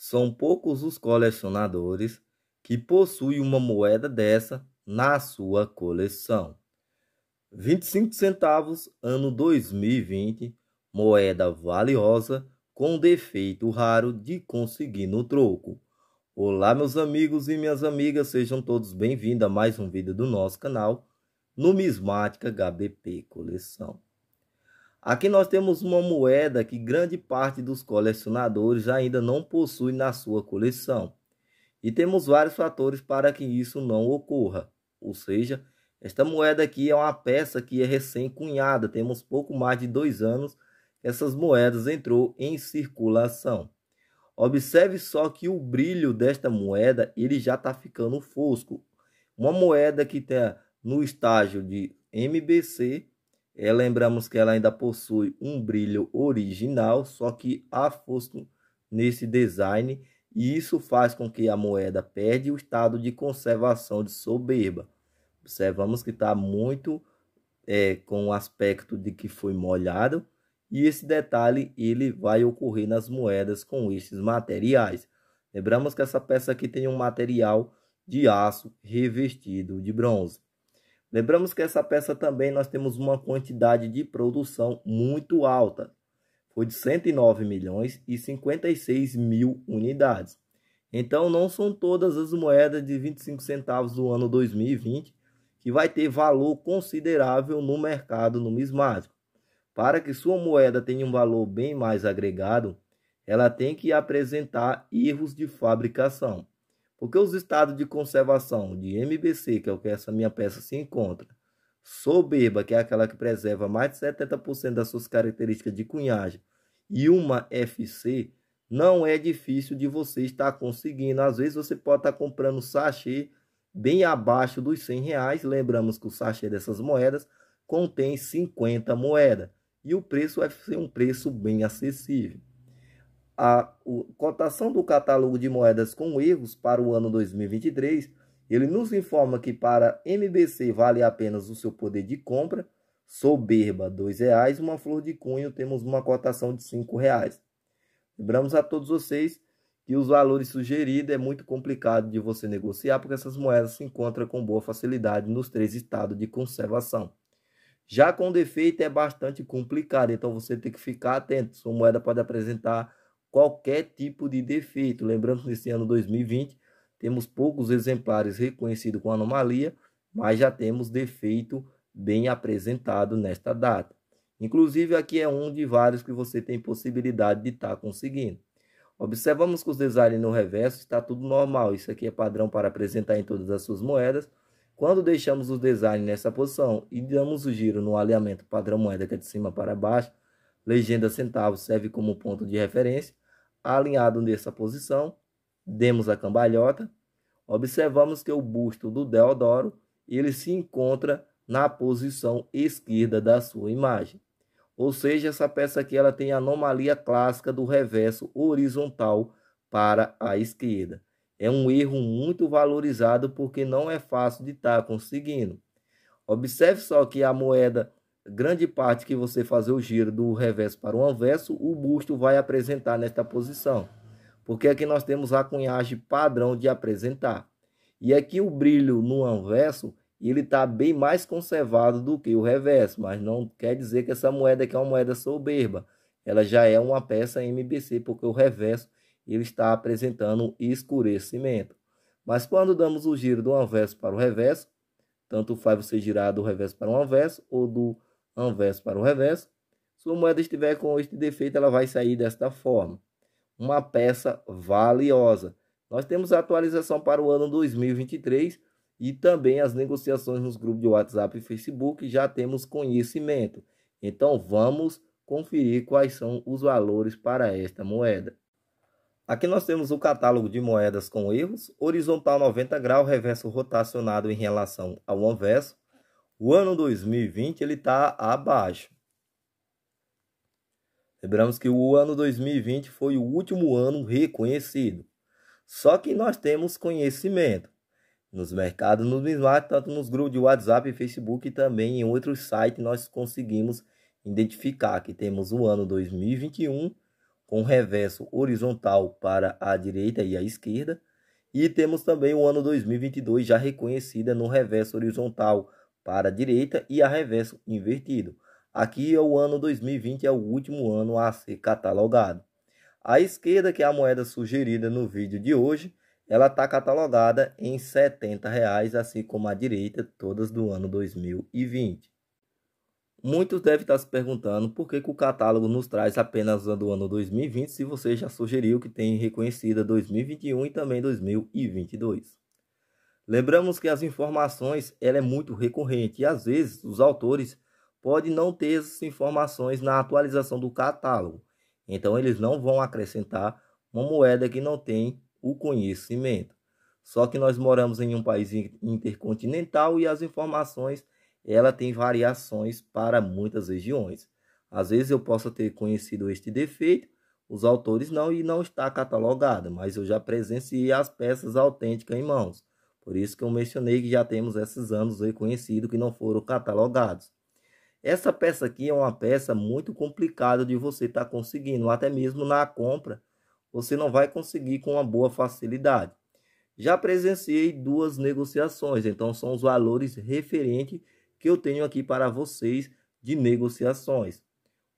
São poucos os colecionadores que possuem uma moeda dessa na sua coleção. 25 centavos, ano 2020, moeda valiosa com defeito raro de conseguir no troco. Olá meus amigos e minhas amigas, sejam todos bem-vindos a mais um vídeo do nosso canal Numismática HBP Coleção. Aqui nós temos uma moeda que grande parte dos colecionadores ainda não possui na sua coleção. E temos vários fatores para que isso não ocorra. Ou seja, esta moeda aqui é uma peça que é recém-cunhada. Temos pouco mais de dois anos que essas moedas entrou em circulação. Observe só que o brilho desta moeda ele já está ficando fosco. Uma moeda que está no estágio de MBC é, lembramos que ela ainda possui um brilho original, só que há fosco nesse design, e isso faz com que a moeda perde o estado de conservação de soberba. Observamos que está muito é, com o aspecto de que foi molhado, e esse detalhe ele vai ocorrer nas moedas com esses materiais. Lembramos que essa peça aqui tem um material de aço revestido de bronze. Lembramos que essa peça também nós temos uma quantidade de produção muito alta. Foi de 109 milhões e 56 mil unidades. Então não são todas as moedas de 25 centavos do ano 2020 que vai ter valor considerável no mercado numismático. Para que sua moeda tenha um valor bem mais agregado, ela tem que apresentar erros de fabricação. Porque os estados de conservação de MBC, que é o que essa minha peça se encontra, soberba, que é aquela que preserva mais de 70% das suas características de cunhagem, e uma FC, não é difícil de você estar conseguindo. Às vezes você pode estar comprando sachê bem abaixo dos 100 reais. Lembramos que o sachê dessas moedas contém 50 moedas. E o preço vai é ser um preço bem acessível a cotação do catálogo de moedas com erros para o ano 2023, ele nos informa que para MBC vale apenas o seu poder de compra, soberba R$ 2,00, uma flor de cunho temos uma cotação de R$ 5,00. Lembramos a todos vocês que os valores sugeridos é muito complicado de você negociar, porque essas moedas se encontram com boa facilidade nos três estados de conservação. Já com defeito é bastante complicado, então você tem que ficar atento. Sua moeda pode apresentar qualquer tipo de defeito. Lembrando que nesse ano 2020 temos poucos exemplares reconhecidos com anomalia, mas já temos defeito bem apresentado nesta data. Inclusive, aqui é um de vários que você tem possibilidade de estar tá conseguindo. Observamos que os designs no reverso está tudo normal. Isso aqui é padrão para apresentar em todas as suas moedas. Quando deixamos os designs nessa posição e damos o giro no alinhamento padrão moeda que é de cima para baixo, legenda centavo serve como ponto de referência. Alinhado nessa posição, demos a cambalhota, observamos que o busto do Deodoro ele se encontra na posição esquerda da sua imagem. Ou seja, essa peça aqui ela tem a anomalia clássica do reverso horizontal para a esquerda. É um erro muito valorizado porque não é fácil de estar tá conseguindo. Observe só que a moeda grande parte que você fazer o giro do reverso para o anverso, o busto vai apresentar nesta posição. Porque aqui nós temos a cunhagem padrão de apresentar. E aqui é o brilho no anverso, ele está bem mais conservado do que o reverso, mas não quer dizer que essa moeda aqui é uma moeda soberba. Ela já é uma peça MBC, porque o reverso ele está apresentando escurecimento. Mas quando damos o giro do anverso para o reverso, tanto faz você girar do reverso para o anverso ou do Anverso para o reverso, sua moeda estiver com este defeito, ela vai sair desta forma. Uma peça valiosa. Nós temos a atualização para o ano 2023 e também as negociações nos grupos de WhatsApp e Facebook, já temos conhecimento. Então vamos conferir quais são os valores para esta moeda. Aqui nós temos o catálogo de moedas com erros, horizontal 90 graus, reverso rotacionado em relação ao anverso, o ano 2020 ele está abaixo. Lembramos que o ano 2020 foi o último ano reconhecido. Só que nós temos conhecimento nos mercados, nos smart tanto nos grupos de WhatsApp e Facebook e também em outros sites nós conseguimos identificar que temos o ano 2021 com reverso horizontal para a direita e a esquerda e temos também o ano 2022 já reconhecida no reverso horizontal para a direita e a reverso invertido. Aqui é o ano 2020, é o último ano a ser catalogado. A esquerda, que é a moeda sugerida no vídeo de hoje, ela está catalogada em R$ 70,00, assim como a direita, todas do ano 2020. Muitos devem estar se perguntando por que, que o catálogo nos traz apenas a do ano 2020, se você já sugeriu que tem reconhecida 2021 e também 2022. Lembramos que as informações ela é muito recorrente e às vezes os autores podem não ter essas informações na atualização do catálogo. Então eles não vão acrescentar uma moeda que não tem o conhecimento. Só que nós moramos em um país intercontinental e as informações ela tem variações para muitas regiões. Às vezes eu posso ter conhecido este defeito, os autores não e não está catalogada, mas eu já presenciei as peças autênticas em mãos. Por isso que eu mencionei que já temos esses anos reconhecidos que não foram catalogados. Essa peça aqui é uma peça muito complicada de você estar tá conseguindo, até mesmo na compra, você não vai conseguir com uma boa facilidade. Já presenciei duas negociações, então são os valores referentes que eu tenho aqui para vocês de negociações.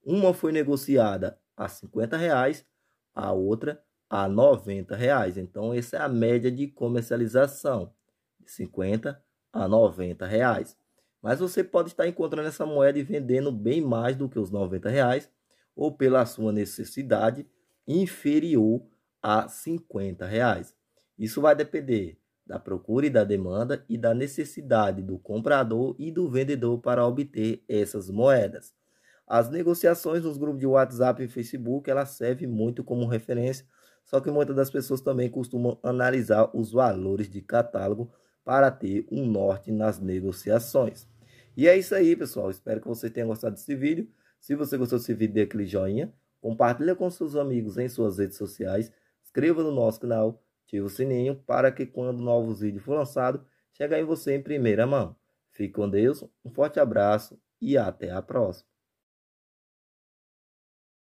Uma foi negociada a 50 reais, a outra a 90 reais. Então essa é a média de comercialização. 50 a 90 reais. Mas você pode estar encontrando essa moeda e vendendo bem mais do que os 90 reais ou pela sua necessidade inferior a 50 reais. Isso vai depender da procura e da demanda e da necessidade do comprador e do vendedor para obter essas moedas. As negociações nos grupos de WhatsApp e Facebook, ela serve muito como referência, só que muitas das pessoas também costumam analisar os valores de catálogo para ter um norte nas negociações. E é isso aí, pessoal. Espero que vocês tenham gostado desse vídeo. Se você gostou desse vídeo, dê aquele joinha. Compartilha com seus amigos em suas redes sociais. Inscreva no nosso canal. Ative o sininho para que quando novos vídeos for lançado, chegue em você em primeira mão. Fique com Deus, um forte abraço e até a próxima.